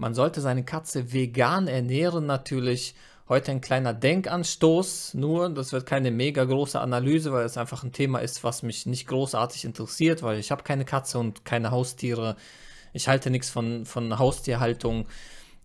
Man sollte seine Katze vegan ernähren natürlich. Heute ein kleiner Denkanstoß, nur das wird keine mega große Analyse, weil es einfach ein Thema ist, was mich nicht großartig interessiert, weil ich habe keine Katze und keine Haustiere. Ich halte nichts von, von Haustierhaltung.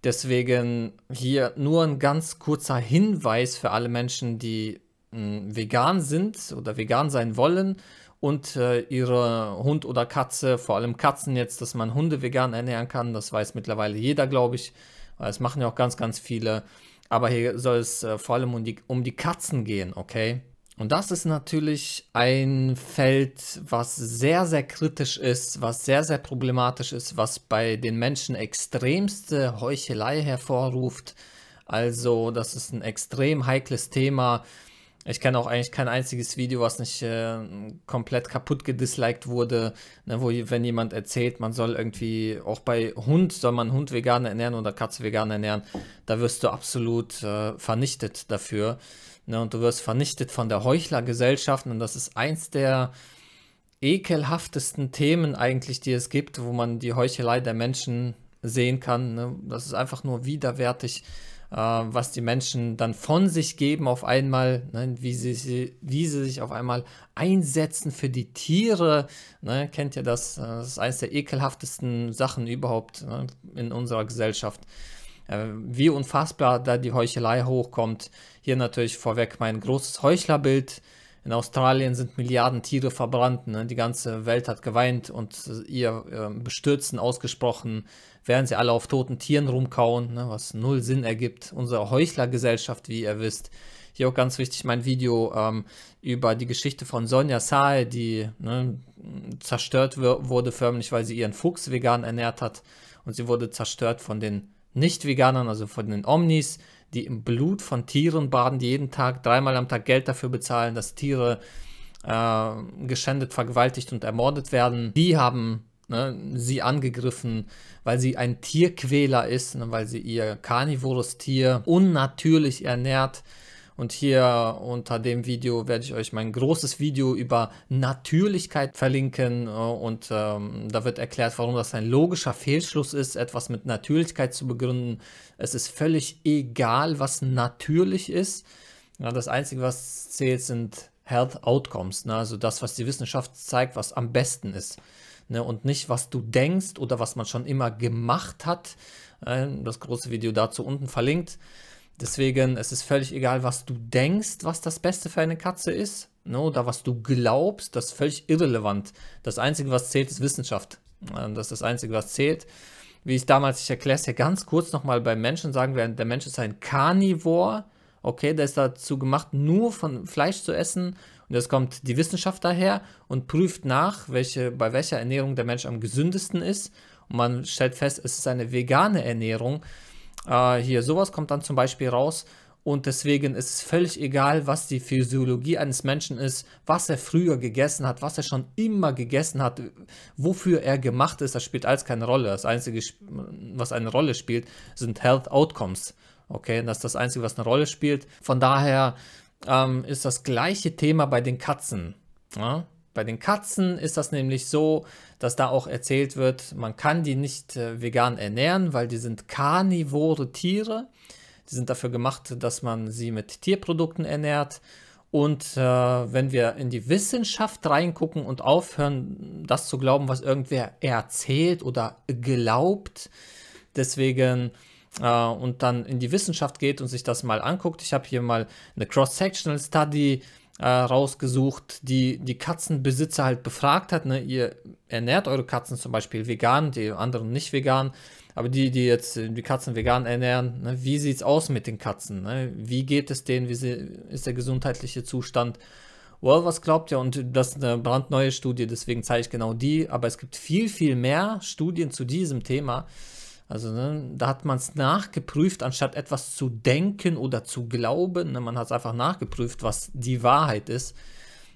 Deswegen hier nur ein ganz kurzer Hinweis für alle Menschen, die hm, vegan sind oder vegan sein wollen und äh, ihre Hund oder Katze, vor allem Katzen jetzt, dass man Hunde vegan ernähren kann. Das weiß mittlerweile jeder, glaube ich. Das machen ja auch ganz, ganz viele. Aber hier soll es äh, vor allem um die, um die Katzen gehen, okay? Und das ist natürlich ein Feld, was sehr, sehr kritisch ist, was sehr, sehr problematisch ist, was bei den Menschen extremste Heuchelei hervorruft. Also, das ist ein extrem heikles Thema. Ich kenne auch eigentlich kein einziges Video, was nicht äh, komplett kaputt gedisliked wurde, ne, wo wenn jemand erzählt, man soll irgendwie, auch bei Hund, soll man Hund vegan ernähren oder Katze vegan ernähren, da wirst du absolut äh, vernichtet dafür. Ne, und du wirst vernichtet von der Heuchlergesellschaft und das ist eins der ekelhaftesten Themen eigentlich, die es gibt, wo man die Heuchelei der Menschen sehen kann. Ne? Das ist einfach nur widerwärtig äh, was die Menschen dann von sich geben auf einmal, ne, wie, sie, wie sie sich auf einmal einsetzen für die Tiere. Ne, kennt ihr das? Äh, das ist eines der ekelhaftesten Sachen überhaupt ne, in unserer Gesellschaft. Äh, wie unfassbar da die Heuchelei hochkommt. Hier natürlich vorweg mein großes Heuchlerbild in Australien sind Milliarden Tiere verbrannt, ne? die ganze Welt hat geweint und äh, ihr ähm, Bestürzen ausgesprochen, während sie alle auf toten Tieren rumkauen, ne? was null Sinn ergibt. Unsere Heuchlergesellschaft, wie ihr wisst. Hier auch ganz wichtig mein Video ähm, über die Geschichte von Sonja Saal, die ne, zerstört wurde förmlich, weil sie ihren Fuchs vegan ernährt hat und sie wurde zerstört von den Nicht-Veganern, also von den Omnis die im Blut von Tieren baden, die jeden Tag dreimal am Tag Geld dafür bezahlen, dass Tiere äh, geschändet, vergewaltigt und ermordet werden. Die haben ne, sie angegriffen, weil sie ein Tierquäler ist, ne, weil sie ihr karnivores Tier unnatürlich ernährt und hier unter dem Video werde ich euch mein großes Video über Natürlichkeit verlinken. Äh, und ähm, da wird erklärt, warum das ein logischer Fehlschluss ist, etwas mit Natürlichkeit zu begründen. Es ist völlig egal, was natürlich ist. Ja, das Einzige, was zählt, sind Health Outcomes, ne? also das, was die Wissenschaft zeigt, was am besten ist. Ne? Und nicht, was du denkst oder was man schon immer gemacht hat. Äh, das große Video dazu unten verlinkt. Deswegen, es ist völlig egal, was du denkst, was das Beste für eine Katze ist. No, ne, da was du glaubst, das ist völlig irrelevant. Das Einzige, was zählt, ist Wissenschaft. Das ist das Einzige, was zählt. Wie ich damals, ich erkläre es ja ganz kurz nochmal beim Menschen, sagen wir, der Mensch ist ein Carnivore. Okay, der ist dazu gemacht, nur von Fleisch zu essen. Und jetzt kommt die Wissenschaft daher und prüft nach, welche, bei welcher Ernährung der Mensch am gesündesten ist. Und man stellt fest, es ist eine vegane Ernährung. Äh, hier, sowas kommt dann zum Beispiel raus. Und deswegen ist es völlig egal, was die Physiologie eines Menschen ist, was er früher gegessen hat, was er schon immer gegessen hat, wofür er gemacht ist, das spielt alles keine Rolle. Das Einzige, was eine Rolle spielt, sind Health Outcomes. Okay, das ist das Einzige, was eine Rolle spielt. Von daher ähm, ist das gleiche Thema bei den Katzen. Ja? Bei den Katzen ist das nämlich so, dass da auch erzählt wird, man kann die nicht äh, vegan ernähren, weil die sind karnivore Tiere. Die sind dafür gemacht, dass man sie mit Tierprodukten ernährt. Und äh, wenn wir in die Wissenschaft reingucken und aufhören, das zu glauben, was irgendwer erzählt oder glaubt, deswegen äh, und dann in die Wissenschaft geht und sich das mal anguckt. Ich habe hier mal eine Cross-Sectional Study äh, rausgesucht, die die Katzenbesitzer halt befragt hat. Ne? Ihr ernährt eure Katzen zum Beispiel vegan, die anderen nicht vegan, aber die, die jetzt äh, die Katzen vegan ernähren, ne? wie sieht es aus mit den Katzen? Ne? Wie geht es denen? Wie sie, ist der gesundheitliche Zustand? Well, was glaubt ihr? Und das ist eine brandneue Studie, deswegen zeige ich genau die. Aber es gibt viel, viel mehr Studien zu diesem Thema. Also ne, da hat man es nachgeprüft, anstatt etwas zu denken oder zu glauben. Ne, man hat es einfach nachgeprüft, was die Wahrheit ist.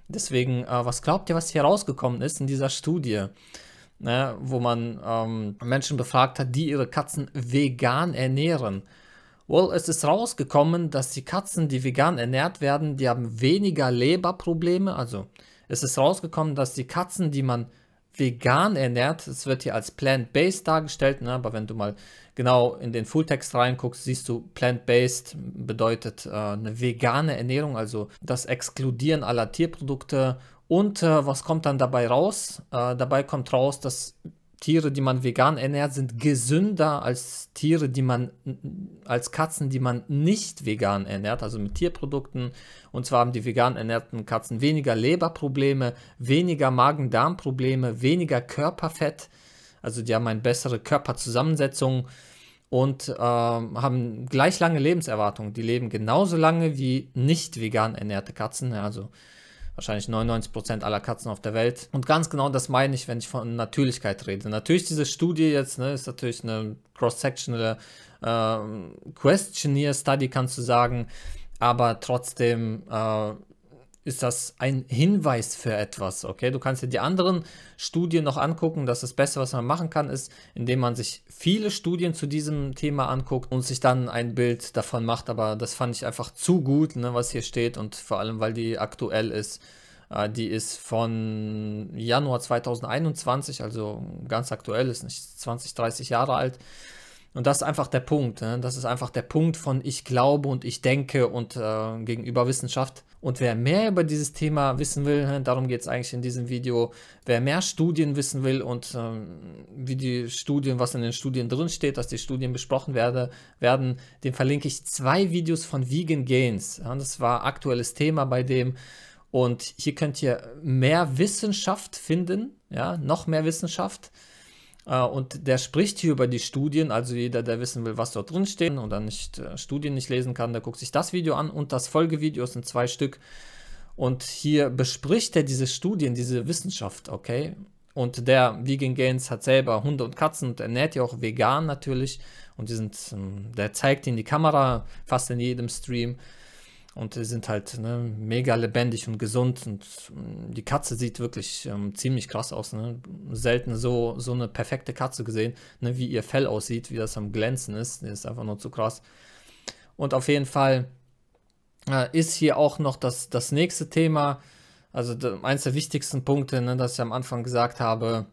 Deswegen, äh, was glaubt ihr, was hier rausgekommen ist in dieser Studie? Ne, wo man ähm, Menschen befragt hat, die ihre Katzen vegan ernähren. Well, es ist rausgekommen, dass die Katzen, die vegan ernährt werden, die haben weniger Leberprobleme. Also es ist rausgekommen, dass die Katzen, die man vegan ernährt. Es wird hier als plant-based dargestellt, ne? aber wenn du mal genau in den Fulltext reinguckst, siehst du, plant-based bedeutet äh, eine vegane Ernährung, also das Exkludieren aller Tierprodukte. Und äh, was kommt dann dabei raus? Äh, dabei kommt raus, dass Tiere, die man vegan ernährt, sind gesünder als Tiere, die man, als Katzen, die man nicht vegan ernährt, also mit Tierprodukten. Und zwar haben die vegan ernährten Katzen weniger Leberprobleme, weniger Magen-Darm-Probleme, weniger Körperfett. Also die haben eine bessere Körperzusammensetzung und äh, haben gleich lange Lebenserwartung. Die leben genauso lange wie nicht vegan ernährte Katzen. Also wahrscheinlich 99% aller Katzen auf der Welt. Und ganz genau das meine ich, wenn ich von Natürlichkeit rede. Natürlich, diese Studie jetzt ne, ist natürlich eine cross-sectional äh, Questionnaire Study, kannst du sagen, aber trotzdem äh, ist das ein Hinweis für etwas. Okay, du kannst dir die anderen Studien noch angucken. Das ist das Beste, was man machen kann, ist, indem man sich viele Studien zu diesem Thema anguckt und sich dann ein Bild davon macht. Aber das fand ich einfach zu gut, ne, was hier steht und vor allem, weil die aktuell ist. Äh, die ist von Januar 2021, also ganz aktuell, ist nicht 20, 30 Jahre alt. Und das ist einfach der Punkt. Ne? Das ist einfach der Punkt von ich glaube und ich denke und äh, gegenüber Wissenschaft und wer mehr über dieses Thema wissen will, ne, darum geht es eigentlich in diesem Video, wer mehr Studien wissen will und ähm, wie die Studien, was in den Studien drin steht, dass die Studien besprochen werde, werden, dem verlinke ich zwei Videos von Vegan Gains. Ja, das war aktuelles Thema bei dem. Und hier könnt ihr mehr Wissenschaft finden, ja, noch mehr Wissenschaft äh, und der spricht hier über die Studien, also jeder, der wissen will, was dort drin steht und dann nicht äh, Studien nicht lesen kann, der guckt sich das Video an und das Folgevideo sind zwei Stück. Und hier bespricht er diese Studien, diese Wissenschaft, okay? Und der Vegan Gains hat selber Hunde und Katzen und ernährt ja auch vegan natürlich. Und die sind, ähm, der zeigt in die Kamera fast in jedem Stream. Und die sind halt ne, mega lebendig und gesund. Und mm, die Katze sieht wirklich ähm, ziemlich krass aus. Ne? Selten so, so eine perfekte Katze gesehen, ne? wie ihr Fell aussieht, wie das am Glänzen ist. Das ist einfach nur zu krass. Und auf jeden Fall äh, ist hier auch noch das, das nächste Thema. Also eins der wichtigsten Punkte, ne, das ich am Anfang gesagt habe,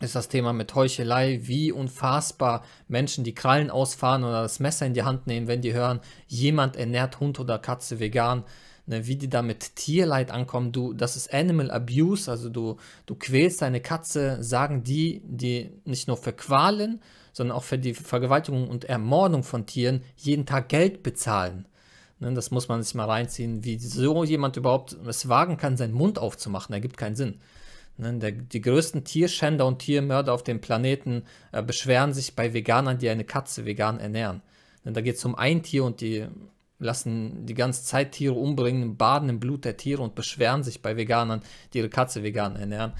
ist das Thema mit Heuchelei, wie unfassbar Menschen die Krallen ausfahren oder das Messer in die Hand nehmen, wenn die hören, jemand ernährt Hund oder Katze vegan. Ne, wie die da mit Tierleid ankommen, du, das ist Animal Abuse, also du, du quälst deine Katze, sagen die, die nicht nur für Qualen, sondern auch für die Vergewaltigung und Ermordung von Tieren jeden Tag Geld bezahlen. Ne, das muss man sich mal reinziehen, wie so jemand überhaupt es wagen kann, seinen Mund aufzumachen, ergibt keinen Sinn. Ne, der, die größten Tierschänder und Tiermörder auf dem Planeten äh, beschweren sich bei Veganern, die eine Katze vegan ernähren. Denn ne, da geht es um ein Tier und die lassen die ganze Zeit Tiere umbringen, baden im Blut der Tiere und beschweren sich bei Veganern, die ihre Katze vegan ernähren.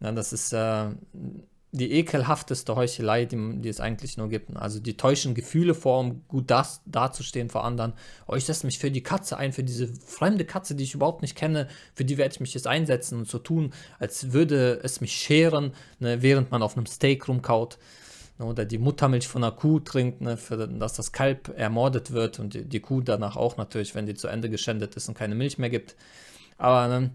Ja, ne, das ist äh, die ekelhafteste Heuchelei, die, die, es eigentlich nur gibt. Also die täuschen Gefühle vor, um gut das, dazustehen vor anderen. Oh, ich setze mich für die Katze ein, für diese fremde Katze, die ich überhaupt nicht kenne, für die werde ich mich jetzt einsetzen und so tun, als würde es mich scheren, ne, während man auf einem Steak rumkaut. Ne, oder die Muttermilch von einer Kuh trinkt, ne, für, dass das Kalb ermordet wird und die, die, Kuh danach auch natürlich, wenn die zu Ende geschändet ist und keine Milch mehr gibt. Aber dann. Ne,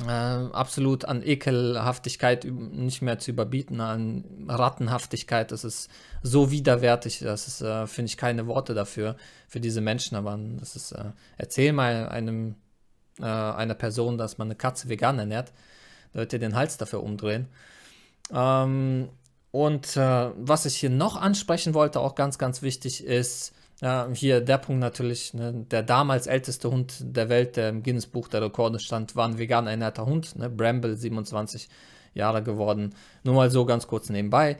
äh, absolut an Ekelhaftigkeit nicht mehr zu überbieten, an Rattenhaftigkeit. Das ist so widerwärtig, das ist, äh, finde ich, keine Worte dafür, für diese Menschen. Aber das ist, äh, erzähl mal einem, äh, einer Person, dass man eine Katze vegan ernährt, da wird ihr den Hals dafür umdrehen. Ähm, und äh, was ich hier noch ansprechen wollte, auch ganz, ganz wichtig ist, äh, hier der Punkt natürlich, ne, der damals älteste Hund der Welt, der im Guinness Buch der Rekorde stand, war ein vegan ernährter Hund, ne, Bramble, 27 Jahre geworden. Nur mal so ganz kurz nebenbei.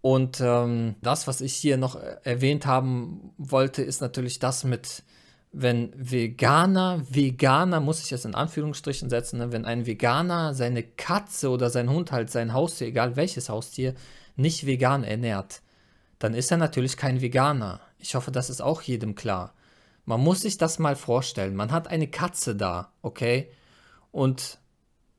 Und ähm, das, was ich hier noch äh, erwähnt haben wollte, ist natürlich das mit, wenn Veganer, Veganer, muss ich jetzt in Anführungsstrichen setzen, ne, wenn ein Veganer seine Katze oder sein Hund halt, sein Haustier, egal welches Haustier, nicht vegan ernährt, dann ist er natürlich kein Veganer. Ich hoffe, das ist auch jedem klar. Man muss sich das mal vorstellen. Man hat eine Katze da, okay? Und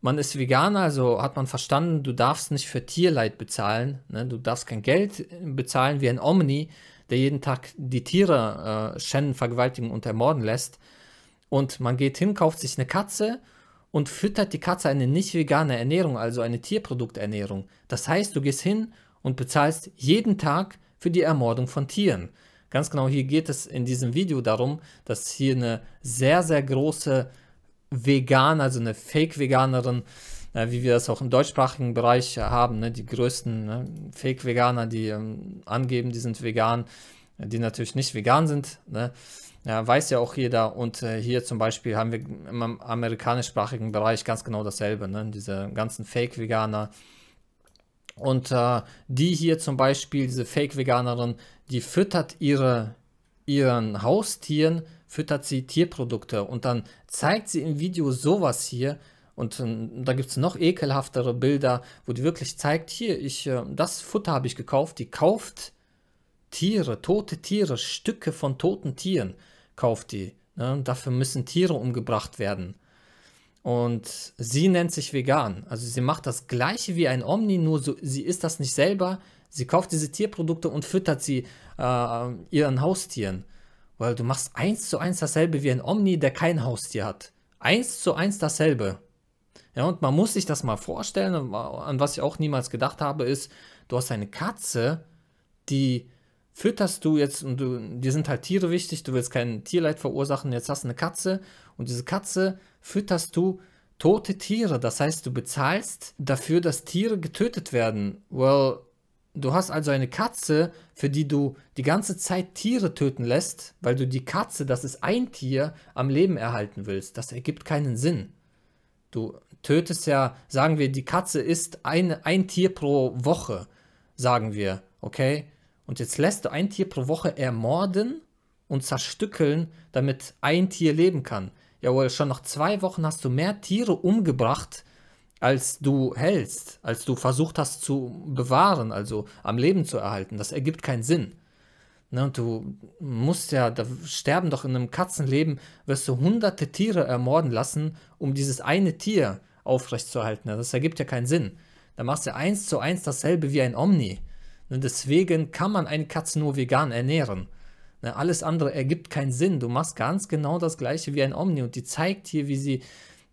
man ist Veganer, also hat man verstanden, du darfst nicht für Tierleid bezahlen. Ne? Du darfst kein Geld bezahlen wie ein Omni, der jeden Tag die Tiere äh, schänden, vergewaltigen und ermorden lässt. Und man geht hin, kauft sich eine Katze und füttert die Katze eine nicht vegane Ernährung, also eine Tierprodukternährung. Das heißt, du gehst hin und bezahlst jeden Tag für die Ermordung von Tieren. Ganz genau, hier geht es in diesem Video darum, dass hier eine sehr, sehr große Vegan, also eine Fake-Veganerin, äh, wie wir das auch im deutschsprachigen Bereich haben, ne, die größten ne, Fake-Veganer, die ähm, angeben, die sind vegan, die natürlich nicht vegan sind, ne, ja, weiß ja auch jeder. Und äh, hier zum Beispiel haben wir im amerikanischsprachigen Bereich ganz genau dasselbe, ne, diese ganzen Fake-Veganer, und äh, die hier zum Beispiel, diese Fake-Veganerin, die füttert ihre, ihren Haustieren, füttert sie Tierprodukte und dann zeigt sie im Video sowas hier. Und ähm, da gibt es noch ekelhaftere Bilder, wo die wirklich zeigt, hier, ich, äh, das Futter habe ich gekauft, die kauft Tiere, tote Tiere, Stücke von toten Tieren kauft die. Ne? Dafür müssen Tiere umgebracht werden. Und sie nennt sich vegan. Also sie macht das gleiche wie ein Omni, nur so, sie isst das nicht selber. Sie kauft diese Tierprodukte und füttert sie äh, ihren Haustieren. Weil du machst eins zu eins dasselbe wie ein Omni, der kein Haustier hat. Eins zu eins dasselbe. Ja, und man muss sich das mal vorstellen, an was ich auch niemals gedacht habe, ist, du hast eine Katze, die fütterst du jetzt und du, dir sind halt Tiere wichtig, du willst kein Tierleid verursachen, jetzt hast du eine Katze und diese Katze fütterst du tote Tiere, das heißt, du bezahlst dafür, dass Tiere getötet werden. Well, du hast also eine Katze, für die du die ganze Zeit Tiere töten lässt, weil du die Katze, das ist ein Tier, am Leben erhalten willst. Das ergibt keinen Sinn. Du tötest ja, sagen wir, die Katze isst ein, ein Tier pro Woche, sagen wir, okay? Und jetzt lässt du ein Tier pro Woche ermorden und zerstückeln, damit ein Tier leben kann. Jawohl, schon nach zwei Wochen hast du mehr Tiere umgebracht, als du hältst, als du versucht hast zu bewahren, also am Leben zu erhalten. Das ergibt keinen Sinn. Ne, und du musst ja, da sterben doch in einem Katzenleben, wirst du hunderte Tiere ermorden lassen, um dieses eine Tier aufrechtzuerhalten. Das ergibt ja keinen Sinn. Da machst du eins zu eins dasselbe wie ein Omni. Deswegen kann man eine Katze nur vegan ernähren. Ne, alles andere ergibt keinen Sinn. Du machst ganz genau das gleiche wie ein Omni und die zeigt hier, wie sie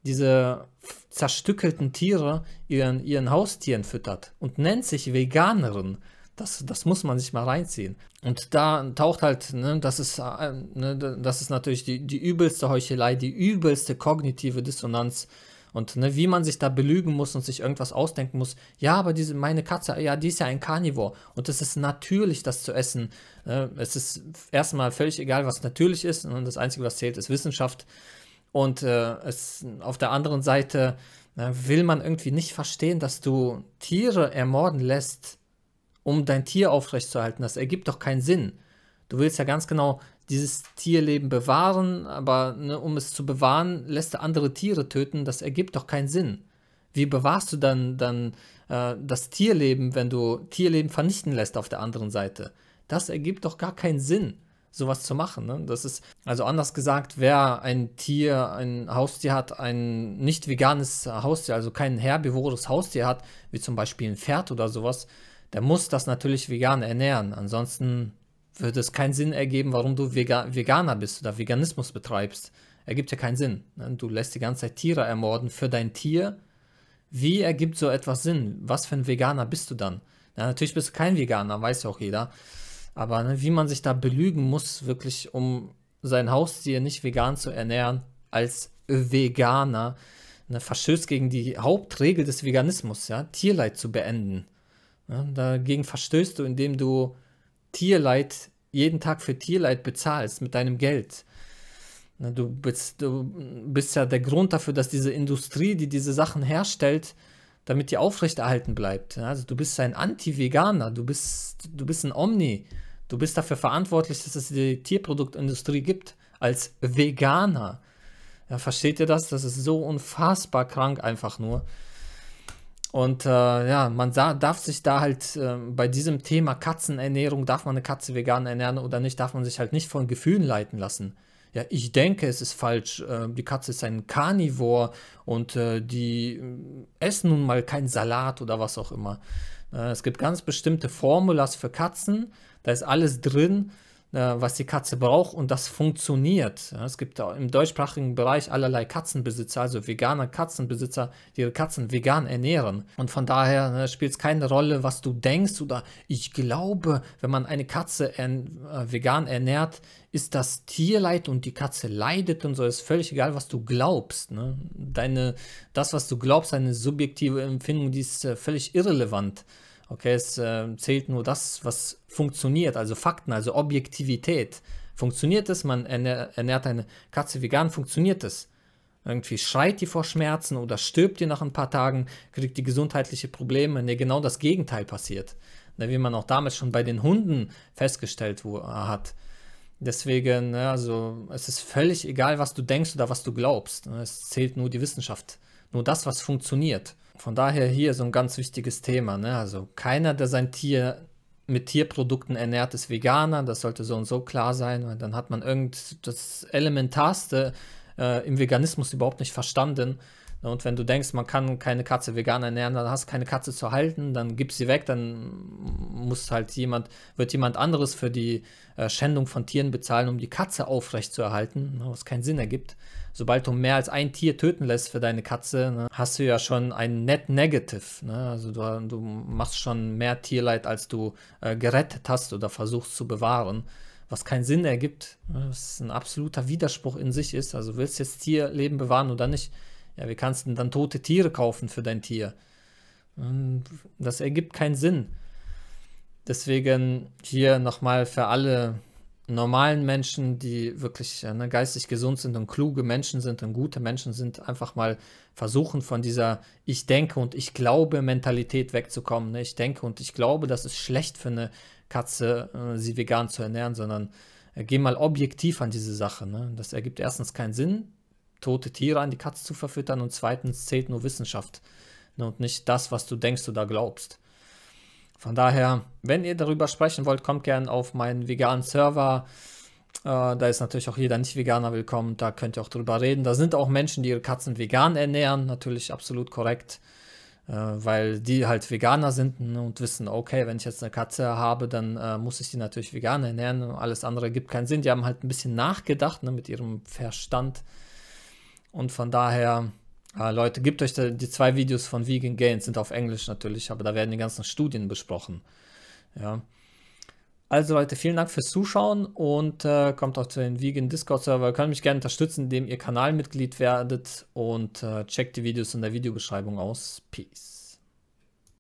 diese zerstückelten Tiere ihren, ihren Haustieren füttert und nennt sich Veganerin. Das, das muss man sich mal reinziehen. Und da taucht halt, ne, das, ist, äh, ne, das ist natürlich die, die übelste Heuchelei, die übelste kognitive Dissonanz und ne, wie man sich da belügen muss und sich irgendwas ausdenken muss. Ja, aber diese, meine Katze, ja, die ist ja ein Karnivor Und es ist natürlich, das zu essen. Ne, es ist erstmal völlig egal, was natürlich ist. Und das Einzige, was zählt, ist Wissenschaft. Und äh, es, auf der anderen Seite äh, will man irgendwie nicht verstehen, dass du Tiere ermorden lässt, um dein Tier aufrechtzuerhalten. Das ergibt doch keinen Sinn. Du willst ja ganz genau dieses Tierleben bewahren, aber ne, um es zu bewahren, lässt du andere Tiere töten, das ergibt doch keinen Sinn. Wie bewahrst du dann, dann äh, das Tierleben, wenn du Tierleben vernichten lässt auf der anderen Seite? Das ergibt doch gar keinen Sinn, sowas zu machen. Ne? Das ist, also anders gesagt, wer ein Tier, ein Haustier hat, ein nicht veganes Haustier, also kein herbivores Haustier hat, wie zum Beispiel ein Pferd oder sowas, der muss das natürlich vegan ernähren. Ansonsten würde es keinen Sinn ergeben, warum du Vega Veganer bist oder Veganismus betreibst. Ergibt ja keinen Sinn. Ne? Du lässt die ganze Zeit Tiere ermorden für dein Tier. Wie ergibt so etwas Sinn? Was für ein Veganer bist du dann? Ja, natürlich bist du kein Veganer, weiß ja auch jeder. Aber ne, wie man sich da belügen muss, wirklich, um sein Haustier nicht vegan zu ernähren, als Veganer, ne, verstößt gegen die Hauptregel des Veganismus, ja, Tierleid zu beenden. Ja, ne, dagegen verstößt du, indem du Tierleid, jeden Tag für Tierleid bezahlst mit deinem Geld. Du bist, du bist ja der Grund dafür, dass diese Industrie, die diese Sachen herstellt, damit die aufrechterhalten bleibt. Also du bist ein Anti-Veganer, du bist, du bist ein Omni. Du bist dafür verantwortlich, dass es die Tierproduktindustrie gibt, als Veganer. Ja, versteht ihr das? Das ist so unfassbar krank einfach nur. Und äh, ja, man darf sich da halt äh, bei diesem Thema Katzenernährung, darf man eine Katze vegan ernähren oder nicht, darf man sich halt nicht von Gefühlen leiten lassen. Ja, ich denke, es ist falsch. Äh, die Katze ist ein Karnivor und äh, die äh, essen nun mal keinen Salat oder was auch immer. Äh, es gibt ganz bestimmte Formulas für Katzen, da ist alles drin äh, was die Katze braucht und das funktioniert. Es gibt im deutschsprachigen Bereich allerlei Katzenbesitzer, also vegane Katzenbesitzer, die ihre Katzen vegan ernähren. Und von daher ne, spielt es keine Rolle, was du denkst oder ich glaube, wenn man eine Katze äh, vegan ernährt, ist das Tierleid und die Katze leidet und so Es ist völlig egal, was du glaubst. Ne. Deine, das, was du glaubst, deine subjektive Empfindung, die ist äh, völlig irrelevant. Okay, es äh, zählt nur das, was funktioniert, also Fakten, also Objektivität. Funktioniert es, man ernähr, ernährt eine Katze vegan, funktioniert es. Irgendwie schreit die vor Schmerzen oder stirbt die nach ein paar Tagen, kriegt die gesundheitliche Probleme. Ne, genau das Gegenteil passiert. Ne, wie man auch damals schon bei den Hunden festgestellt wo, äh, hat. Deswegen, ne, also es ist völlig egal, was du denkst oder was du glaubst. Ne, es zählt nur die Wissenschaft. Nur das, was funktioniert. Von daher hier so ein ganz wichtiges Thema. Ne? Also keiner, der sein Tier mit Tierprodukten ernährt, ist Veganer. Das sollte so und so klar sein, weil dann hat man irgend das Elementarste äh, im Veganismus überhaupt nicht verstanden. Ne, und wenn du denkst, man kann keine Katze vegan ernähren, dann hast du keine Katze zu halten, dann gibst sie weg, dann muss halt jemand, wird jemand anderes für die äh, Schändung von Tieren bezahlen, um die Katze aufrechtzuerhalten, ne, was keinen Sinn ergibt. Sobald du mehr als ein Tier töten lässt für deine Katze, ne, hast du ja schon ein Net Negative. Also du, du machst schon mehr Tierleid, als du äh, gerettet hast oder versuchst zu bewahren was keinen Sinn ergibt, was ein absoluter Widerspruch in sich ist. Also willst du jetzt Tierleben bewahren oder nicht? Ja, wie kannst du dann tote Tiere kaufen für dein Tier? Hm, das ergibt keinen Sinn. Deswegen hier nochmal für alle normalen Menschen, die wirklich ne, geistig gesund sind und kluge Menschen sind und gute Menschen sind, einfach mal versuchen, von dieser Ich denke und ich glaube Mentalität wegzukommen. Ne? Ich denke und ich glaube, das ist schlecht für eine Katze, äh, sie vegan zu ernähren, sondern äh, geh mal objektiv an diese Sache. Ne? Das ergibt erstens keinen Sinn, tote Tiere an die Katze zu verfüttern und zweitens zählt nur Wissenschaft ne, und nicht das, was du denkst oder glaubst. Von daher, wenn ihr darüber sprechen wollt, kommt gerne auf meinen veganen Server. Äh, da ist natürlich auch jeder Nicht-Veganer willkommen. Da könnt ihr auch drüber reden. Da sind auch Menschen, die ihre Katzen vegan ernähren. Natürlich absolut korrekt, äh, weil die halt Veganer sind ne, und wissen, okay, wenn ich jetzt eine Katze habe, dann äh, muss ich die natürlich vegan ernähren. Alles andere gibt keinen Sinn. Die haben halt ein bisschen nachgedacht ne, mit ihrem Verstand und von daher, äh, Leute, gebt euch da, die zwei Videos von Vegan Gains, sind auf Englisch natürlich, aber da werden die ganzen Studien besprochen. Ja. Also Leute, vielen Dank fürs Zuschauen und äh, kommt auch zu den Vegan Discord Server. Ihr könnt mich gerne unterstützen, indem ihr Kanalmitglied werdet und äh, checkt die Videos in der Videobeschreibung aus. Peace.